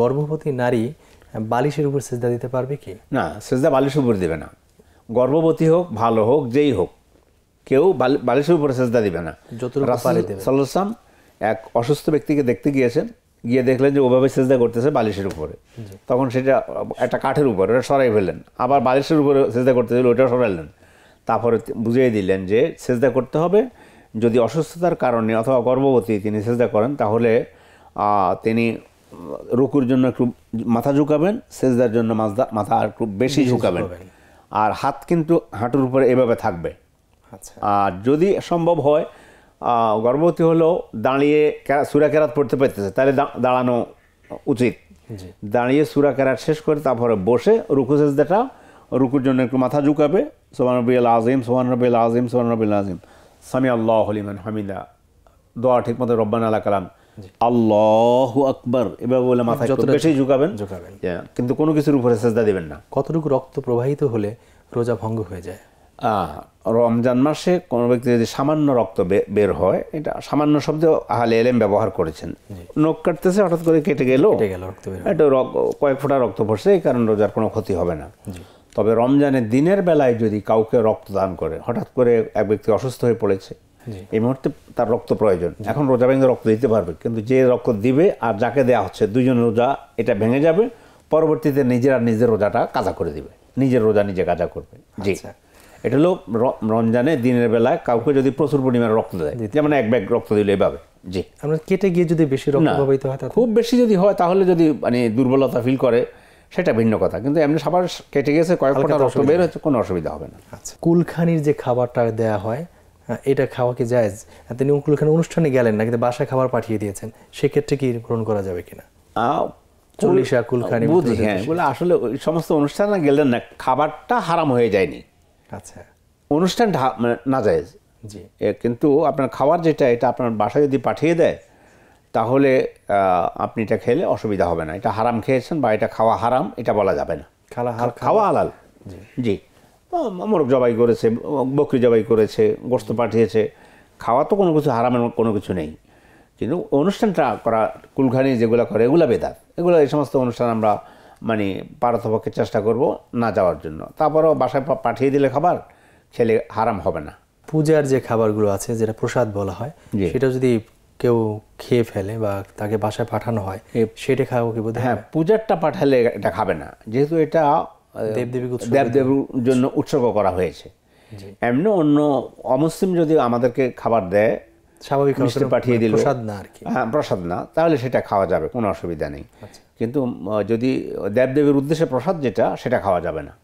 গর্ভবতী নারী বালিশের উপর সেজদা দিতে পারবে কি না সেজদা বালিশের উপর দেবে না গর্ভবতী হোক ভালো হোক যেই হোক কেউ বালিশের উপর সেজদা দিবে না সাল্লাম এক অসুস্থ ব্যক্তিকে দেখতে গিয়েছেন গিয়ে দেখলেন যে ওভাবে সেজদা করতেছে বালিশের উপরে তখন সেটা একটা কাঠের উপরে ওটা সরাই ফেলেন আবার বালিশের উপরে সেজদা দিল ওটা সরাইলেন তারপরে বুঝিয়ে দিলেন যে সেজদা করতে হবে যদি অসুস্থতার কারণে অথবা গর্ভবতী তিনি সেজদা করেন তাহলে তিনি রুকুর জন্য একটু মাথা ঝুঁকাবেন সেজদার জন্য মাথা মাথা আর একটু বেশি ঝুঁকাবেন আর হাত কিন্তু হাঁটুর উপরে এভাবে থাকবে আচ্ছা। আর যদি সম্ভব হয় গর্ভবতী হলেও দাঁড়িয়ে সুরা কেরাত পড়তে পারতেছে তাহলে দাঁড়ানো উচিত দাঁড়িয়ে সুরা কেরাত শেষ করে তারপরে বসে রুকু সেজদাটা রুকুর জন্য একটু মাথা ঝুঁকাবে সোহান রবিআল আজিম সোহান রবিআল আজিম সোহান রবিআল আজিম সামি আল্লাহ হলিমান হামিদা দোয়া ঠিকমতো রব্বান আলা কালাম আল্লাহ আকবর এভাবে বলে মাথায় বেশি ঝুঁকাবেন ঝুঁকাবেন কিন্তু কোনো কিছুর উপরে সেজদা দিবেন না কতটুকু রক্ত প্রবাহিত হলে রোজা ভঙ্গ হয়ে যায় রমজান মাসে কোনো ব্যক্তি যদি সামান্য রক্ত বের হয় এটা সামান্য শব্দ আহলে এলেম ব্যবহার করেছেন নখ কাটতেছে হঠাৎ করে কেটে গেল এটা কয়েক ফোঁটা রক্ত পড়ছে এই কারণে রোজার কোনো ক্ষতি হবে না তবে রমজানের দিনের বেলায় যদি কাউকে রক্তদান করে হঠাৎ করে এক ব্যক্তি অসুস্থ হয়ে পড়েছে এই মুহূর্তে তার রক্ত প্রয়োজন এখন রোজা ভেঙে রক্ত দিতে পারবে কিন্তু যে রক্ত দিবে আর যাকে দেওয়া হচ্ছে দুজন রোজা এটা ভেঙে যাবে পরবর্তীতে নিজেরা নিজের রোজাটা কাজা করে দিবে নিজের রোজা নিজে কাজা করবে জি আচ্ছা। এটা হলো রমজানে দিনের বেলায় কাউকে যদি প্রচুর পরিমাণে রক্ত দেয় যেমন এক ব্যাগ রক্ত দিলে এভাবে জি আমরা কেটে গিয়ে যদি বেশি রক্ত প্রবাহিত হয় খুব বেশি যদি হয় তাহলে যদি মানে দুর্বলতা ফিল করে সেটা ভিন্ন কথা কিন্তু এমনি সবার কেটে গেছে কয়েক ফোঁটা রক্ত বের হচ্ছে কোনো অসুবিধা হবে না আচ্ছা কুলখানির যে খাবারটা দেয়া হয় হ্যাঁ, এটা খাওয়া কি জায়জ তিনি ওখানে অনুষ্ঠানে গেলেন না কিন্তু বাসায় খাবার পাঠিয়ে দিয়েছেন সেক্ষেত্রে কি গ্রহণ করা যাবে কিনা চল্লিশা কুলখানি বুঝি হ্যাঁ বলে আসলে ওই সমস্ত অনুষ্ঠানে গেলেন না খাবারটা হারাম হয়ে যায়নি আচ্ছা অনুষ্ঠান মানে না যায় জি কিন্তু আপনার খাবার যেটা এটা আপনার বাসায় যদি পাঠিয়ে দেয় তাহলে আপনি এটা খেলে অসুবিধা হবে না এটা হারাম খেয়েছেন বা এটা খাওয়া হারাম এটা বলা যাবে না খাওয়া হালাল জি মোরগ জবাই করেছে বকরি জবাই করেছে গোস্ত পাঠিয়েছে খাওয়া তো কোনো কিছু হারামের কোনো কিছু নেই কিন্তু অনুষ্ঠানটা করা কুলখানি যেগুলো করে এগুলো বেদাত এগুলো এই সমস্ত অনুষ্ঠান আমরা মানে পারতপক্ষে চেষ্টা করব না যাওয়ার জন্য তারপরও বাসায় পাঠিয়ে দিলে খাবার খেলে হারাম হবে না পূজার যে খাবারগুলো আছে যেটা প্রসাদ বলা হয় সেটা যদি কেউ খেয়ে ফেলে বা তাকে বাসায় পাঠানো হয় সেটা খাওয়া কি বোধ হ্যাঁ পূজারটা পাঠালে এটা খাবে না যেহেতু এটা দেবদেবীর জন্য উৎসর্গ করা হয়েছে এমনি অন্য অমুসলিম যদি আমাদেরকে খাবার দেয় স্বাভাবিক পাঠিয়ে মানে দিল প্রসাদ না আর কি হ্যাঁ প্রসাদ না তাহলে সেটা খাওয়া যাবে কোনো অসুবিধা নেই আচ্ছা। কিন্তু যদি দেবদেবীর উদ্দেশ্যে প্রসাদ যেটা সেটা খাওয়া যাবে না